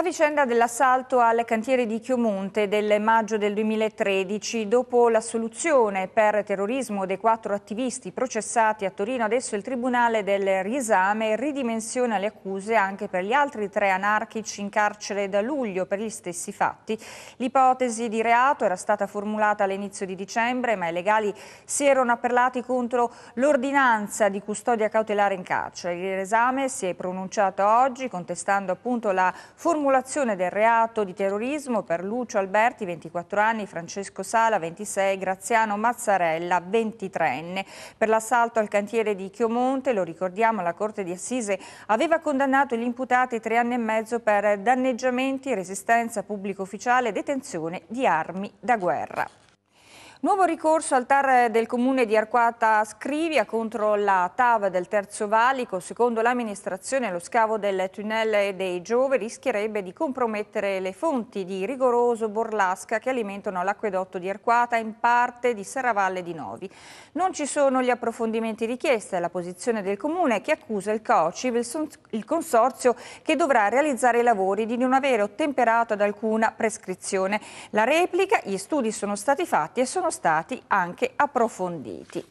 La vicenda dell'assalto al cantiere di Chiomonte del maggio del 2013, dopo l'assoluzione per terrorismo dei quattro attivisti processati a Torino, adesso il Tribunale del Riesame ridimensiona le accuse anche per gli altri tre anarchici in carcere da luglio per gli stessi fatti. L'ipotesi di reato era stata formulata all'inizio di dicembre, ma i legali si erano appellati contro l'ordinanza di custodia cautelare in carcere. Il Riesame si è pronunciato oggi contestando appunto la formulazione simulazione del reato di terrorismo per Lucio Alberti, 24 anni, Francesco Sala, 26, Graziano Mazzarella, 23enne. Per l'assalto al cantiere di Chiomonte, lo ricordiamo, la Corte di Assise aveva condannato gli imputati tre anni e mezzo per danneggiamenti, resistenza pubblico ufficiale e detenzione di armi da guerra. Nuovo ricorso al TAR del comune di Arquata Scrivia contro la TAV del Terzo Valico. Secondo l'amministrazione lo scavo del tunnel dei Giove rischierebbe di compromettere le fonti di rigoroso borlasca che alimentano l'acquedotto di Arquata in parte di Saravalle di Novi. Non ci sono gli approfondimenti richiesti alla posizione del comune che accusa il COCIV, il consorzio che dovrà realizzare i lavori di non avere ottemperato ad alcuna prescrizione. La replica, gli studi sono stati fatti e sono sono stati anche approfonditi.